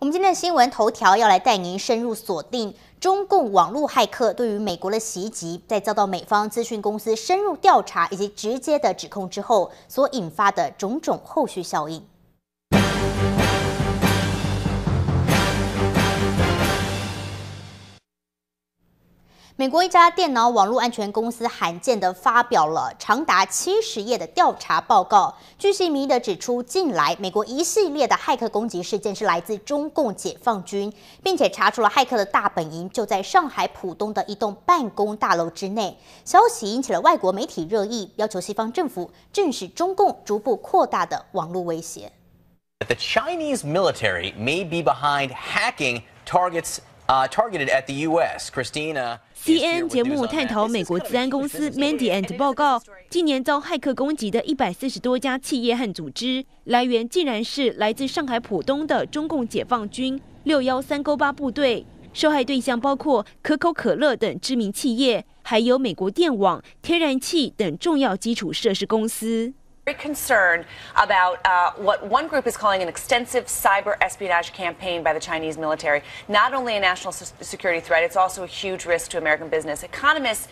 我们今天的新闻头条要来带您深入锁定中共网络骇客对于美国的袭击，在遭到美方资讯公司深入调查以及直接的指控之后，所引发的种种后续效应。美国一家电脑网络安全公司罕见地发表了长达七十页的调查报告，据悉迷的指出，近来美国一系列的骇客攻击事件是来自中共解放军，并且查出了骇客的大本营就在上海浦东的一栋办公大楼之内。消息引起了外国媒体热议，要求西方政府正视中共逐步扩大的网络威胁。The Chinese military may be behind hacking targets. targeted at the U.S. CNN h r i i s t a c n 节目探讨美国治安公司 m a n d y a n d 报告，近年遭骇客攻击的一百四十多家企业和组织，来源竟然是来自上海浦东的中共解放军六幺三勾八部队。受害对象包括可口可乐等知名企业，还有美国电网、天然气等重要基础设施公司。Concerned about what one group is calling an extensive cyberespionage campaign by the Chinese military, not only a national security threat, it's also a huge risk to American business economists.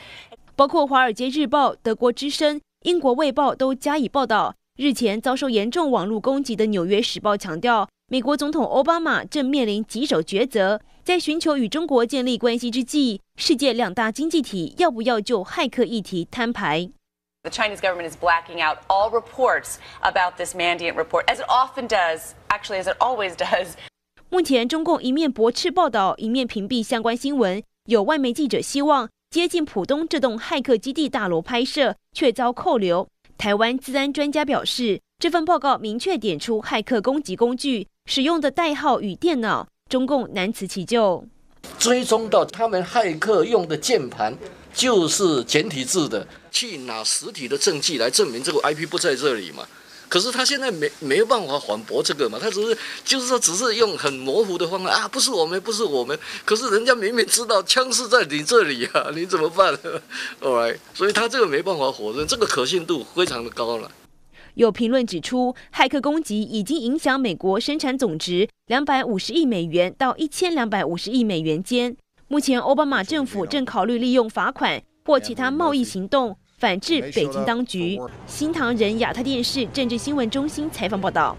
包括华尔街日报、德国之声、英国卫报都加以报道。日前遭受严重网络攻击的纽约时报强调，美国总统奥巴马正面临棘手抉择，在寻求与中国建立关系之际，世界两大经济体要不要就骇客议题摊牌。The Chinese government is blacking out all reports about this mandiant report, as it often does, actually, as it always does. 目前中共一面驳斥报道，一面屏蔽相关新闻。有外媒记者希望接近浦东这栋骇客基地大楼拍摄，却遭扣留。台湾治安专家表示，这份报告明确点出骇客攻击工具使用的代号与电脑。中共难辞其咎。追踪到他们骇客用的键盘就是简体字的，去拿实体的证据来证明这个 IP 不在这里嘛？可是他现在没没办法反驳这个嘛？他只是就是说只是用很模糊的方案啊，不是我们，不是我们。可是人家明明知道枪是在你这里啊，你怎么办？Right？所以他这个没办法否认，这个可信度非常的高了。有评论指出，骇客攻击已经影响美国生产总值两百五十亿美元到一千两百五十亿美元间。目前，奥巴马政府正考虑利用罚款或其他贸易行动反制北京当局。新唐人亚太电视政治新闻中心采访报道。